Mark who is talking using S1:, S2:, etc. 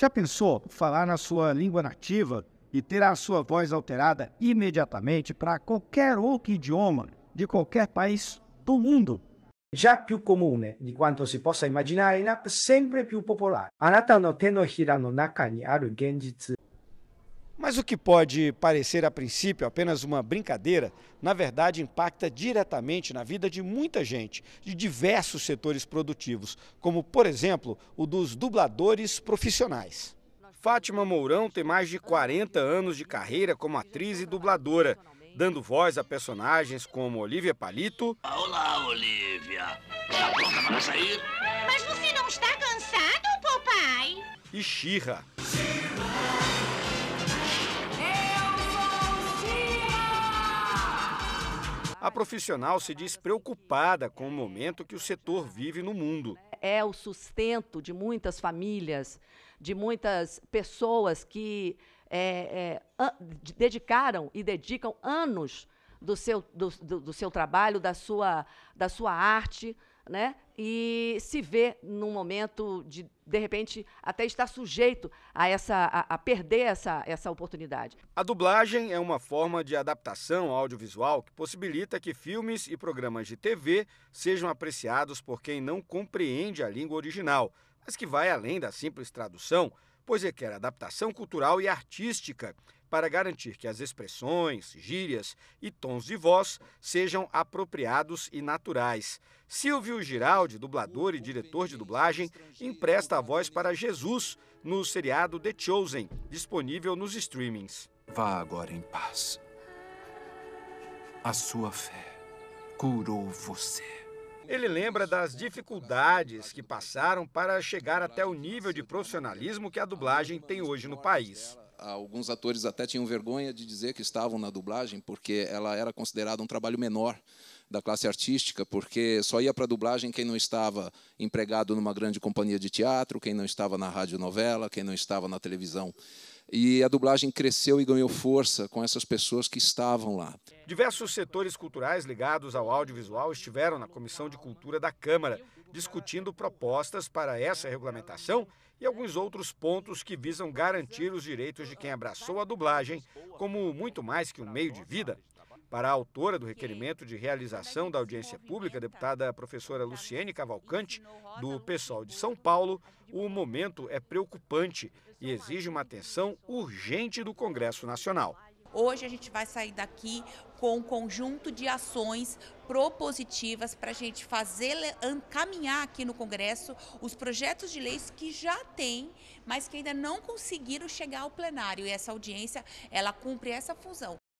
S1: Já pensou falar na sua língua nativa e ter a sua voz alterada imediatamente para qualquer outro idioma de qualquer país do mundo? Già più comune di quanto si possa immaginare, in app sempre più popolare. あなたの手のひらの中にある現実。mas o que pode parecer a princípio apenas uma brincadeira, na verdade impacta diretamente na vida de muita gente, de diversos setores produtivos, como, por exemplo, o dos dubladores profissionais. Fátima Mourão tem mais de 40 anos de carreira como atriz e dubladora, dando voz a personagens como Olivia Palito.
S2: Olá, Olivia! Tá pronta para sair? Mas você não está cansado, papai?
S1: E Xirra. A profissional se diz preocupada com o
S2: momento que o setor vive no mundo. É o sustento de muitas famílias, de muitas pessoas que é, é, dedicaram e dedicam anos do seu, do, do, do seu trabalho, da sua, da sua arte, né? E se vê num momento de, de repente, até estar sujeito a, essa, a, a perder essa, essa oportunidade.
S1: A dublagem é uma forma de adaptação audiovisual que possibilita que filmes e programas de TV sejam apreciados por quem não compreende a língua original, mas que vai além da simples tradução, pois requer adaptação cultural e artística para garantir que as expressões, gírias e tons de voz sejam apropriados e naturais. Silvio Giraldi, dublador e diretor de dublagem, empresta a voz para Jesus no seriado The Chosen, disponível nos streamings. Vá agora em paz. A sua fé curou você. Ele lembra das dificuldades que passaram para chegar até o nível de profissionalismo que a dublagem tem hoje no país alguns atores até tinham vergonha de dizer que estavam na dublagem, porque ela era considerada um trabalho menor da classe artística, porque só ia para a dublagem quem não estava empregado numa grande companhia de teatro, quem não estava na rádio novela quem não estava na televisão. E a dublagem cresceu e ganhou força com essas pessoas que estavam lá. Diversos setores culturais ligados ao audiovisual estiveram na Comissão de Cultura da Câmara, discutindo propostas para essa regulamentação e alguns outros pontos que visam garantir os direitos de quem abraçou a dublagem como muito mais que um meio de vida. Para a autora do requerimento de realização da audiência pública, a deputada professora Luciene Cavalcante, do PSOL de São Paulo, o momento é preocupante e exige uma atenção urgente do Congresso Nacional.
S2: Hoje a gente vai sair daqui com um conjunto de ações propositivas para a gente fazer caminhar aqui no Congresso os projetos de leis que já tem, mas que ainda não conseguiram chegar ao plenário. E essa audiência, ela cumpre essa função,